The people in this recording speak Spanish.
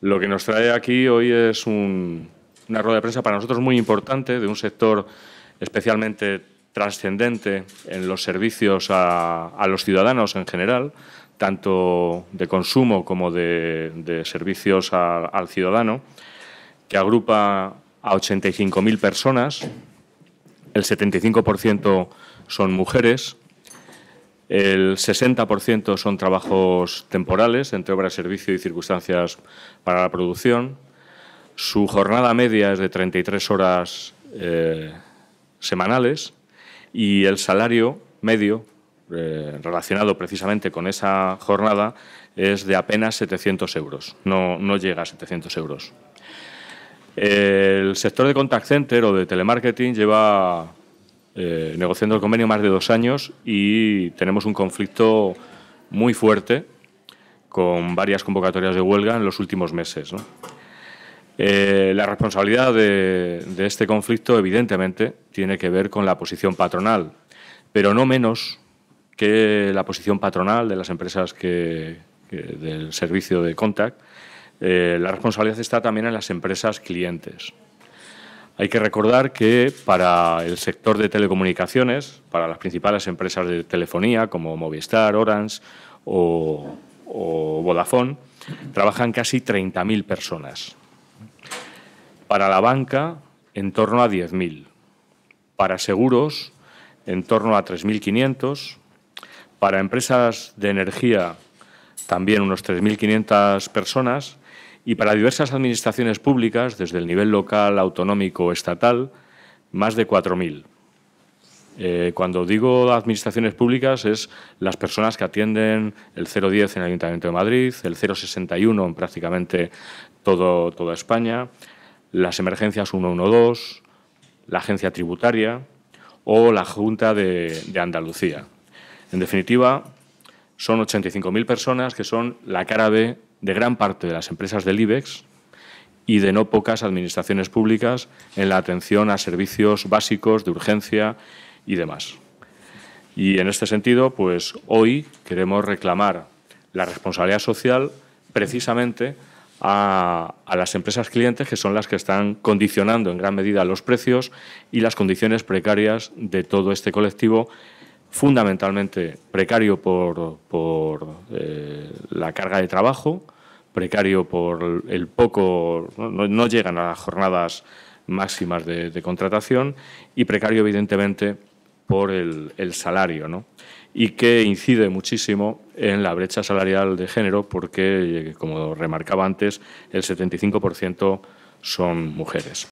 Lo que nos trae aquí hoy es una rueda de prensa para nosotros muy importante, de un sector especialmente trascendente en los servicios a, los ciudadanos en general, tanto de consumo como de, servicios al ciudadano, que agrupa a 85.000 personas, el 75% son mujeres, el 60% son trabajos temporales, entre obra, servicio y circunstancias para la producción. Su jornada media es de 33 horas eh, semanales y el salario medio eh, relacionado precisamente con esa jornada es de apenas 700 euros, no, no llega a 700 euros. El sector de contact center o de telemarketing lleva eh, negociando el convenio más de dos años y tenemos un conflicto muy fuerte con varias convocatorias de huelga en los últimos meses. Eh, la responsabilidad de, este conflicto, evidentemente, tiene que ver con la posición patronal, pero no menos que la posición patronal de las empresas del servicio de contact. Eh, la responsabilidad está también en las empresas clientes. Hay que recordar que para el sector de telecomunicaciones, para las principales empresas de telefonía como Movistar, Orange o, o Vodafone, trabajan casi 30.000 personas. Para la banca, en torno a 10.000. Para seguros, en torno a 3.500. Para empresas de energía, también unos 3.500 personas y para diversas administraciones públicas, desde el nivel local, autonómico o estatal, más de 4.000. Eh, cuando digo administraciones públicas es las personas que atienden el 010 en el Ayuntamiento de Madrid, el 061 en prácticamente toda España, las emergencias 112, la agencia tributaria o la Junta de Andalucía. En definitiva, son 85.000 personas que son la cara B de gran parte de las empresas del IBEX y de no pocas administraciones públicas en la atención a servicios básicos de urgencia y demás. Y en este sentido, pues hoy queremos reclamar la responsabilidad social precisamente a, a, las empresas clientes, que son las que están condicionando en gran medida los precios y las condiciones precarias de todo este colectivo fundamentalmente precario por, eh, la carga de trabajo, precario por el poco, no, llegan a las jornadas máximas de, contratación y precario evidentemente por el, el salario, ¿no? y que incide muchísimo en la brecha salarial de género porque, eh, como remarcaba antes, el 75% son mujeres.